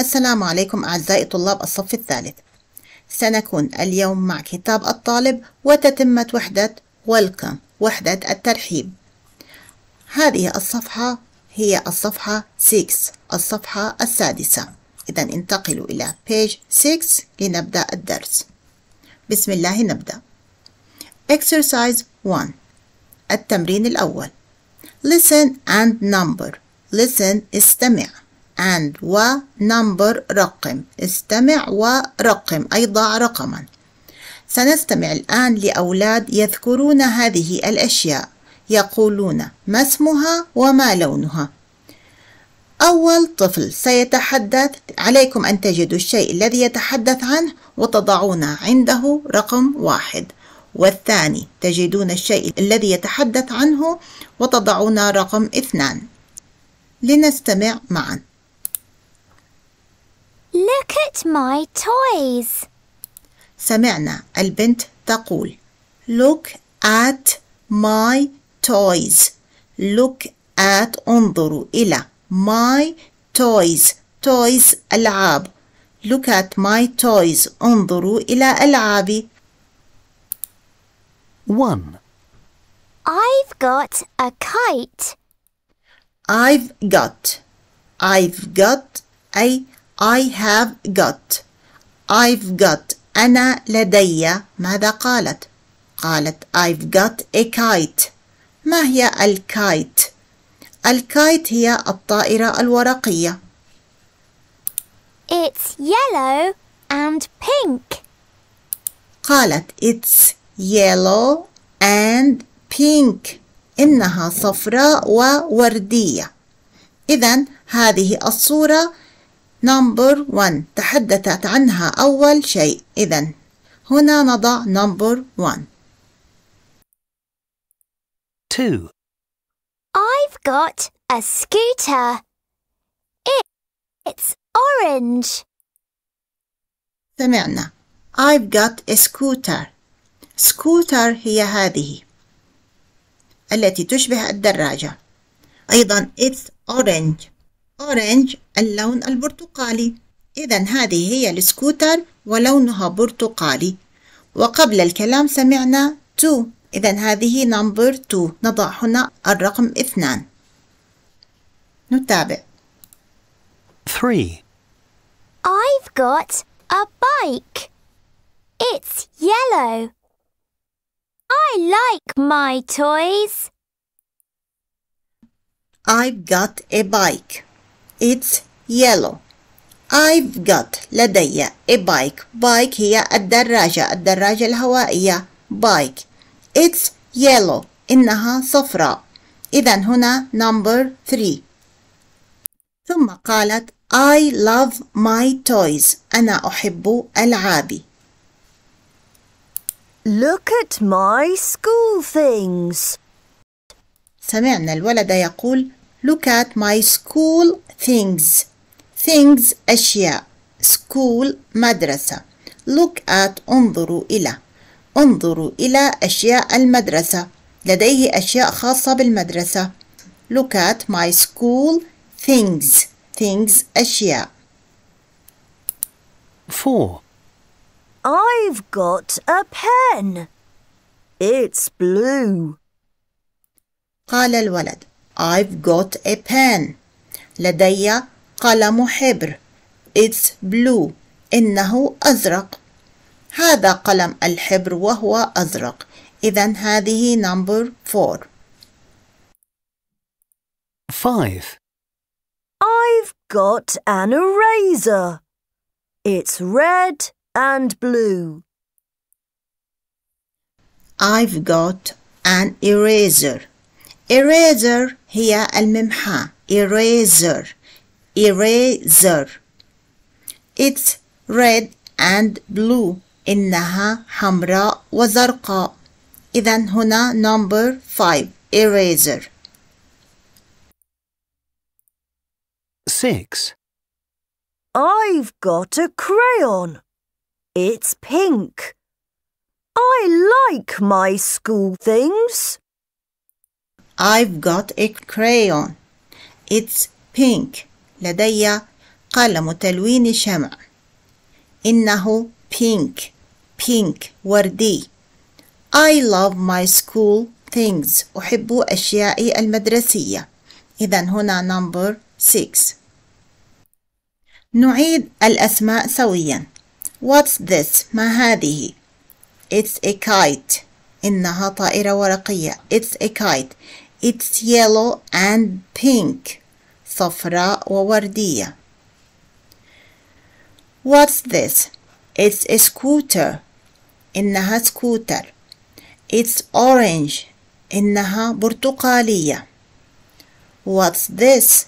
السلام عليكم أعزائي طلاب الصف الثالث سنكون اليوم مع كتاب الطالب وتتمة وحدة ويلكم وحدة الترحيب هذه الصفحة هي الصفحة 6 الصفحة السادسة إذا انتقلوا إلى page 6 لنبدأ الدرس بسم الله نبدأ exercise 1 التمرين الأول listen and number listen استمع and و number رقم استمع ورقم أي ضع رقما سنستمع الآن لأولاد يذكرون هذه الأشياء يقولون ما اسمها وما لونها أول طفل سيتحدث عليكم أن تجدوا الشيء الذي يتحدث عنه وتضعون عنده رقم واحد والثاني تجدون الشيء الذي يتحدث عنه وتضعون رقم اثنان لنستمع معا Look at my toys. سمعنا البنت تقول Look at my toys. Look at انظروا إلى my toys. Toys ألعاب. Look at my toys. انظروا إلى ألعابي. 1. I've got a kite. I've got. I've got a I have got I've got أنا لدي ماذا قالت؟ قالت I've got a kite ما هي الكايت؟ الكايت هي الطائرة الورقية It's yellow and pink قالت It's yellow and pink إنها صفراء ووردية إذا هذه الصورة number one تحدثت عنها أول شيء إذا هنا نضع number one two I've got a scooter It's orange سمعنا I've got a scooter scooter هي هذه التي تشبه الدراجة أيضا it's orange أورنج اللون البرتقالي إذا هذه هي السكوتر ولونها برتقالي وقبل الكلام سمعنا تو إذا هذه نمبر تو نضع هنا الرقم اثنان نتابع 3 I've got a bike. It's yellow. I like my toys. I've got a bike. It's yellow. I've got لدي a bike. bike هي الدراجة الدراجة الهوائية bike. It's yellow. إنها صفراء. إذا هنا number three. ثم قالت I love my toys. أنا أحب ألعابي. Look at my school things. سمعنا الولد يقول look at my school things things أشياء school مدرسة look at انظروا إلى انظروا إلى أشياء المدرسة لديه أشياء خاصة بالمدرسة look at my school things things أشياء 4 I've got a pen It's blue قال الولد I've got a pen لدي قلم حبر It's blue إنه أزرق هذا قلم الحبر وهو أزرق إذا هذه number four Five I've got an eraser It's red and blue I've got an eraser eraser هي الممحى eraser eraser it's red and blue إنها حمراء وزرقاء إذا هنا number 5 eraser 6 I've got a crayon. It's pink. I like my school things. I've got a crayon. It's pink. لدي قلم تلوين شمع. إنه pink. pink وردي. I love my school things. أحب أشيائي المدرسية. إذا هنا number six. نعيد الأسماء سويا. What's this؟ ما هذه؟ It's a kite. إنها طائرة ورقية. It's a kite. It's yellow and pink صفراء ووردية What's this? It's a scooter إنها scooter. It's orange إنها burtukaliya. What's this?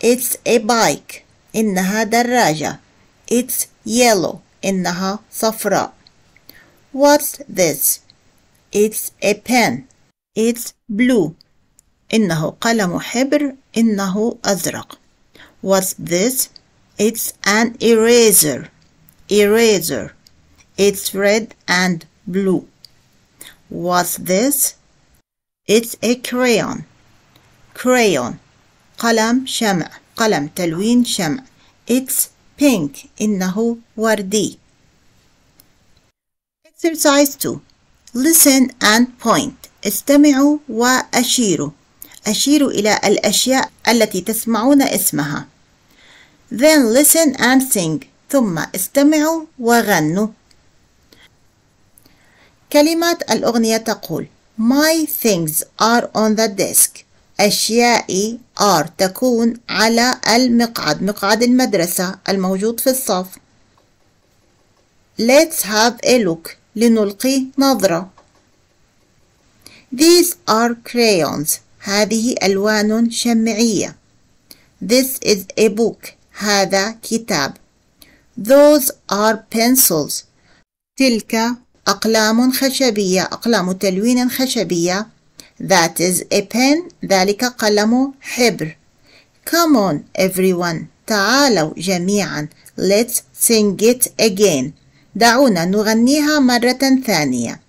It's a bike إنها دراجة It's yellow إنها صفراء What's this? It's a pen. It's blue. إنه قلم حبر إنه أزرق What's this? It's an eraser Eraser It's red and blue What's this? It's a crayon Crayon قلم شمع قلم تلوين شمع It's pink إنه وردي Exercise 2 Listen and point استمعوا وأشيروا أشير إلى الأشياء التي تسمعون اسمها then listen and sing ثم استمعوا وغنوا كلمات الأغنية تقول My things are on the desk أشيائي are تكون على المقعد مقعد المدرسة الموجود في الصف Let's have a look لنلقي نظرة These are crayons هذه ألوان شمعية This is a book هذا كتاب Those are pencils تلك أقلام خشبية أقلام تلوين خشبية That is a pen ذلك قلم حبر Come on everyone تعالوا جميعا Let's sing it again دعونا نغنيها مرة ثانية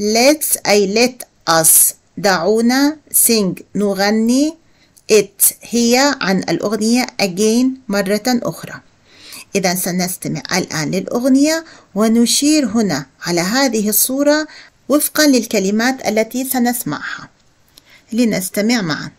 Let's I let us دعونا sing نغني it هي عن الأغنية again مرة أخرى إذا سنستمع الآن للأغنية ونشير هنا على هذه الصورة وفقا للكلمات التي سنسمعها لنستمع معاً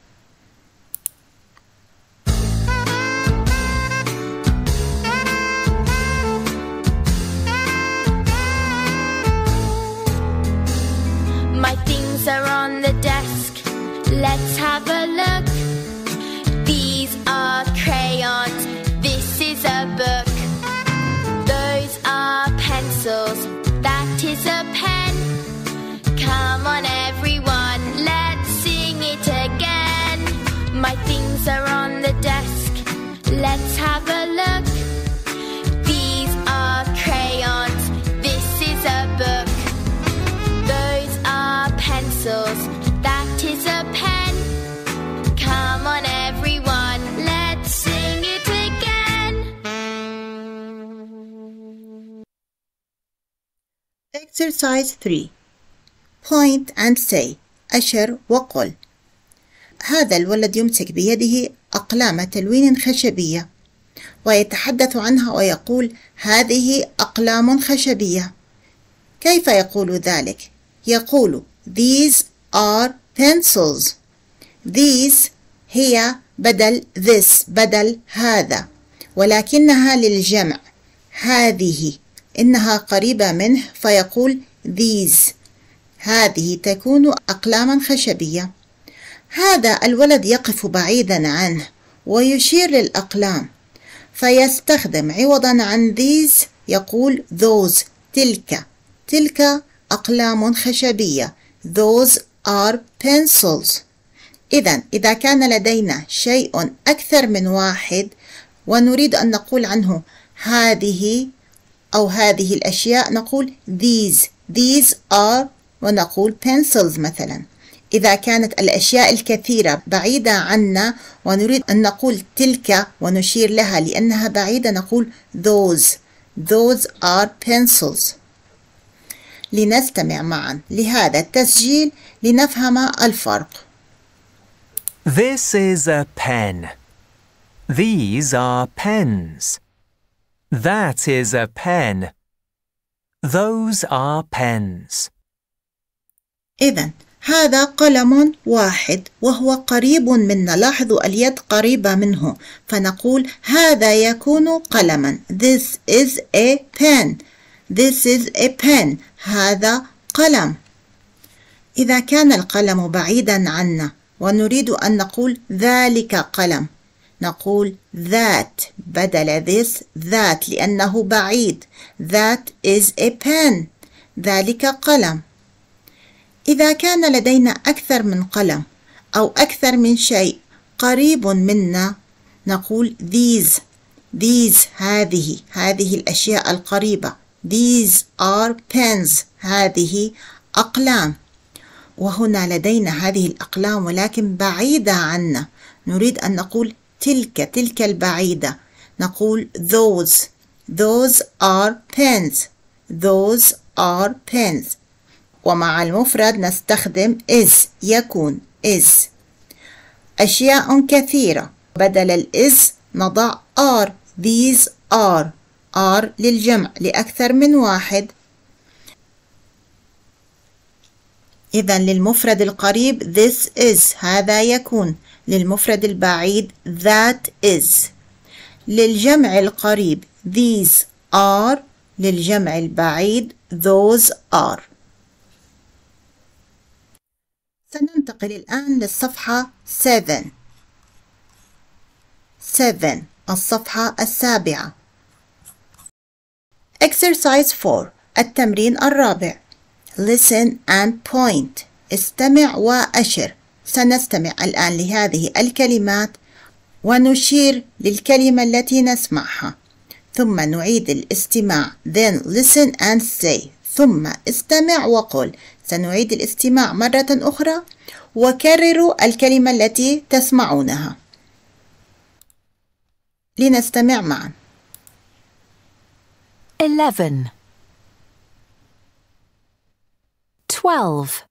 Let's have a look. These are crayons. This is a book. Those are pencils. That is a pen. Come on, everyone. Let's sing it again. My things are on the desk. Let's have a look. Exercise 3 Point and say أشر وقل هذا الولد يمسك بيده أقلام تلوين خشبية ويتحدث عنها ويقول هذه أقلام خشبية كيف يقول ذلك؟ يقول These are pencils These هي بدل this بدل هذا ولكنها للجمع هذه إنها قريبة منه فيقول these هذه تكون أقلاما خشبية هذا الولد يقف بعيدا عنه ويشير للأقلام فيستخدم عوضا عن these يقول those تلك تلك أقلام خشبية those are pencils إذا إذا كان لدينا شيء أكثر من واحد ونريد أن نقول عنه هذه أو هذه الأشياء نقول these these are ونقول pencils مثلا إذا كانت الأشياء الكثيرة بعيدة عنا ونريد أن نقول تلك ونشير لها لأنها بعيدة نقول those those are pencils لنستمع معا لهذا التسجيل لنفهم الفرق This is a pen. These are pens. That is a pen. Those are pens. إذا هذا قلم واحد وهو قريب منا لاحظوا اليد قريبة منه فنقول هذا يكون قلما This is a pen This is a pen هذا قلم إذا كان القلم بعيدا عنا ونريد أن نقول ذلك قلم نقول that بدل this that لأنه بعيد that is a pen ذلك قلم إذا كان لدينا أكثر من قلم أو أكثر من شيء قريب منا نقول these these هذه هذه الأشياء القريبة these are pens هذه أقلام وهنا لدينا هذه الأقلام ولكن بعيدة عنا نريد أن نقول تلك تلك البعيدة نقول those those are pens those are pens ومع المفرد نستخدم is يكون is أشياء كثيرة بدل ال is نضع are these are are للجمع لأكثر من واحد إذا للمفرد القريب this is هذا يكون للمفرد البعيد that is للجمع القريب these are للجمع البعيد those are سننتقل الآن للصفحة 7 7 الصفحة السابعة Exercise 4 التمرين الرابع Listen and point استمع وأشر سنستمع الآن لهذه الكلمات ونشير للكلمة التي نسمعها ثم نعيد الاستماع then listen and say ثم استمع وقل سنعيد الاستماع مرة أخرى وكرروا الكلمة التي تسمعونها لنستمع معا 11 12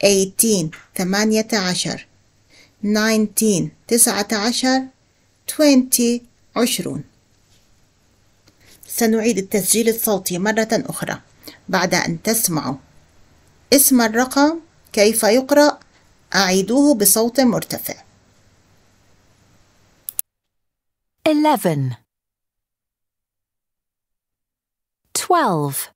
18 18 19 19 20 20 سنعيد التسجيل الصوتي مرة أخرى بعد أن تسمعوا اسم الرقم كيف يقرأ أعيدوه بصوت مرتفع 11 12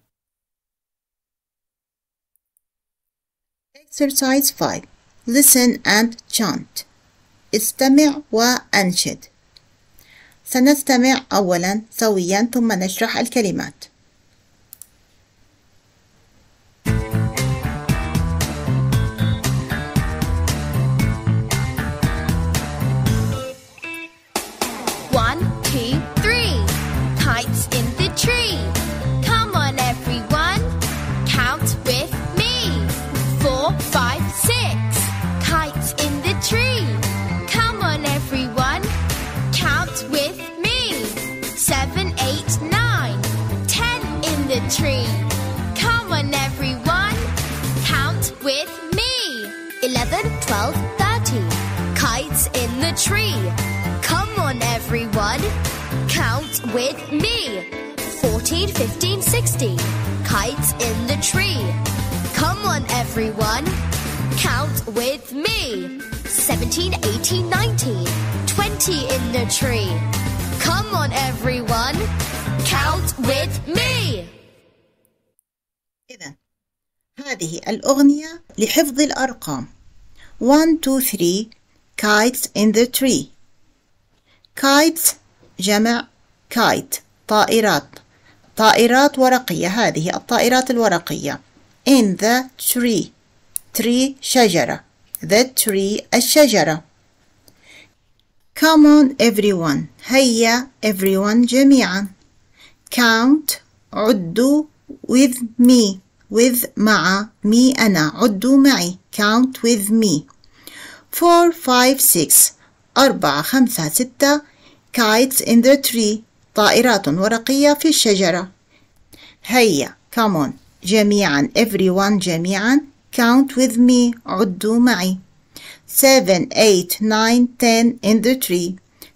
exercise 5 listen and chant استمع وأنشد سنستمع أولا سويا ثم نشرح الكلمات kites in the tree. Come on, everyone, count with me. 17, 18, 19, 20 in the tree. Come on, everyone, count with me. كده هذه الأغنية لحفظ الأرقام 1, 2, 3 kites in the tree kites جمع kite طائرات طائرات ورقية هذه الطائرات الورقية in the tree tree شجرة the tree الشجرة come on everyone هيا everyone جميعا count عدوا with me with مع me أنا عدوا معي count with me four five six أربعة خمسة ستة kites in the tree طائرات ورقية في الشجرة هيا come on جميعا everyone جميعا count with me عدوا معي 7 8 9 10 in the tree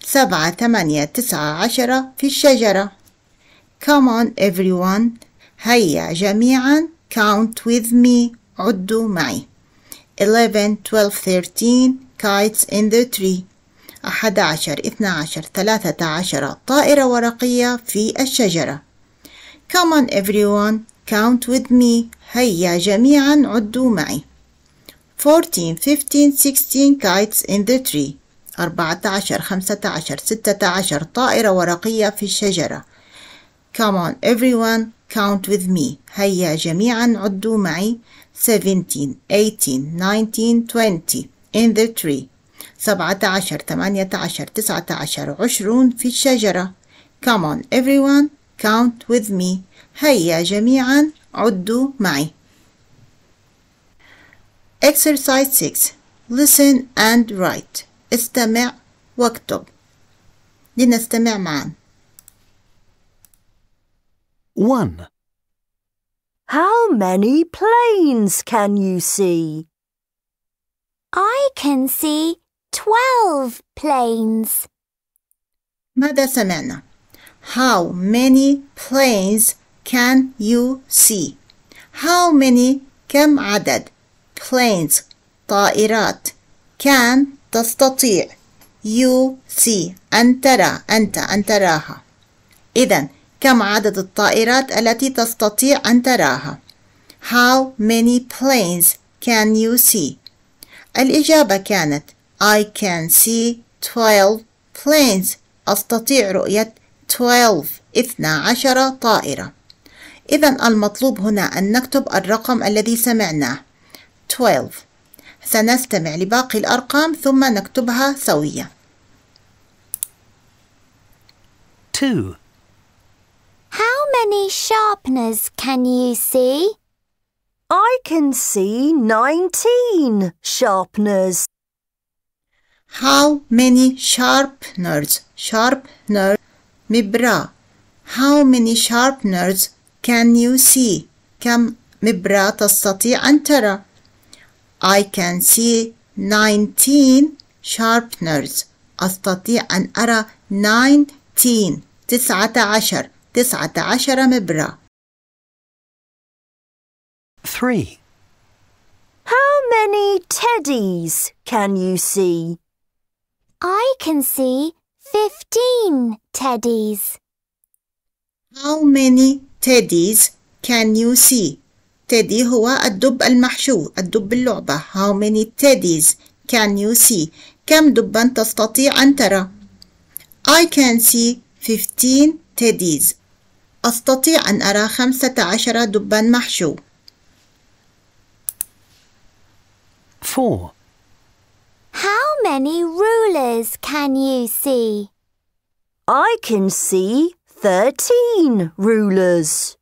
7 8 9 10 في الشجرة come on everyone هيا جميعا count with me عدوا معي 11 12 13 kites in the tree أحد عشر اثنا عشر ثلاثة عشر طائرة ورقية في الشجرة Come on everyone count with me هيا جميعا عدوا معي 14 15 16 kites in the tree 14 15 16 طائرة ورقية في الشجرة Come on everyone count with me هيا جميعا عدوا معي 17 18 19 20 in the tree سبعة عشر ثمانية عشر تسعة عشر عشرون في الشجرة Come on everyone count with me هيا جميعا عدوا معي Exercise 6 Listen and write استمع واكتب لنستمع معا 1. How many planes can you see? I can see Twelve planes. Mother Samana, how many planes can you see? How many كم عدد planes طائرات can تستطيع you see أن ترى أنت أن تراها إذا كم عدد الطائرات التي تستطيع أن تراها How many planes can you see؟ الإجابة كانت I can see 12 planes أستطيع رؤية 12 12 طائرة إذا المطلوب هنا أن نكتب الرقم الذي سمعناه 12 سنستمع لباقي الأرقام ثم نكتبها سوية 2 How many sharpeners can you see? I can see 19 sharpeners. How many sharpeners? Sharpener. Mibra. How many sharpeners can you see? كم مبرة تستطيع أن ترى؟ I can see 19 sharpeners. أستطيع أن أرى 19 تسعة عشر تسعة عشر مبرة 3 How many teddies can you see? I can see 15 teddies. How many teddies can you see? Teddy هو الدب المحشو الدب اللعبة How many teddies can you see كم دبا تستطيع أن ترى I can see 15 teddies أستطيع أن أرى 15 دبا محشو 4 How many rulers can you see? I can see 13 rulers.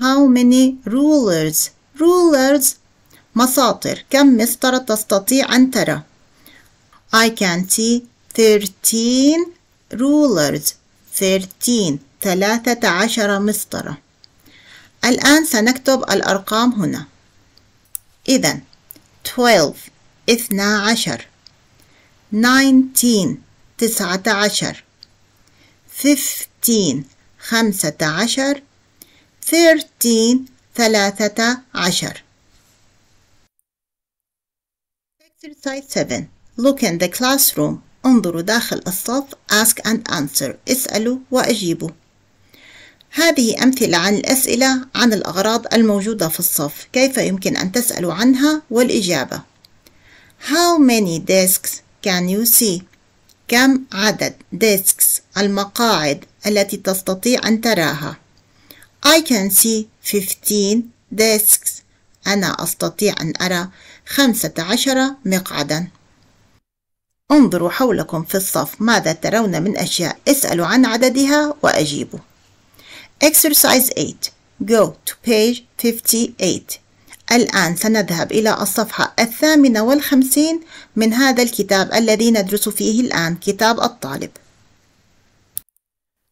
How many rulers? Rulers مساطر كم مسطرة تستطيع أن ترى I can see 13 rulers 13 ثلاثة عشر مسطرة الآن سنكتب الأرقام هنا إذا 12 اثنا عشر 19 تسعة عشر 15 خمسة عشر 13 ثلاثة عشر Exercise 7 Look in the classroom انظروا داخل الصف Ask and answer اسألوا وأجيبوا هذه أمثلة عن الأسئلة عن الأغراض الموجودة في الصف كيف يمكن أن تسألوا عنها والإجابة How many desks can you see? كم عدد desks المقاعد التي تستطيع أن تراها؟ I can see 15 desks. أنا أستطيع أن أرى 15 مقعدا. انظروا حولكم في الصف ماذا ترون من أشياء اسألوا عن عددها وأجيبوا Exercise 8 Go to page 58 الآن سنذهب إلى الصفحة الثامنة والخمسين من هذا الكتاب الذي ندرس فيه الآن كتاب الطالب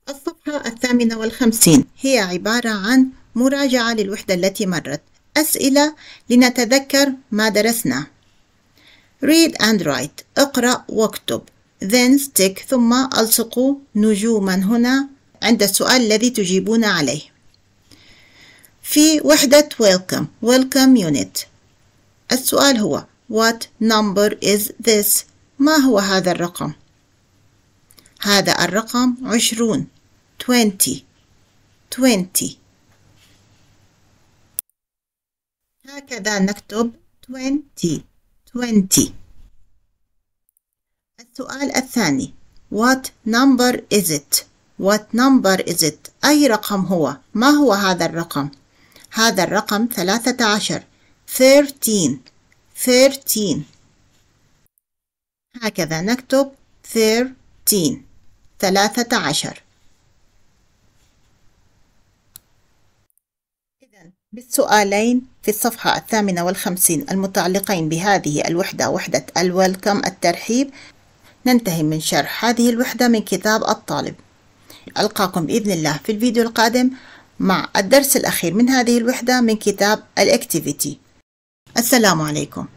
الصفحة الثامنة والخمسين هي عبارة عن مراجعة للوحدة التي مرت أسئلة لنتذكر ما درسناه read and write اقرأ واكتب then stick ثم ألصقوا نجوما هنا عند السؤال الذي تجيبون عليه في وحدة welcome welcome unit السؤال هو What number is this؟ ما هو هذا الرقم؟ هذا الرقم عشرون 20 20 هكذا نكتب 20 20 السؤال الثاني What number is it? What number is it? أي رقم هو؟ ما هو هذا الرقم؟ هذا الرقم 13 thirteen thirteen هكذا نكتب thirteen ثلاثة عشر بالسؤالين في الصفحة الثامنة والخمسين المتعلقين بهذه الوحدة وحدة الويلكم الترحيب ننتهي من شرح هذه الوحدة من كتاب الطالب ألقاكم بإذن الله في الفيديو القادم مع الدرس الأخير من هذه الوحدة من كتاب الأكتيفيتي السلام عليكم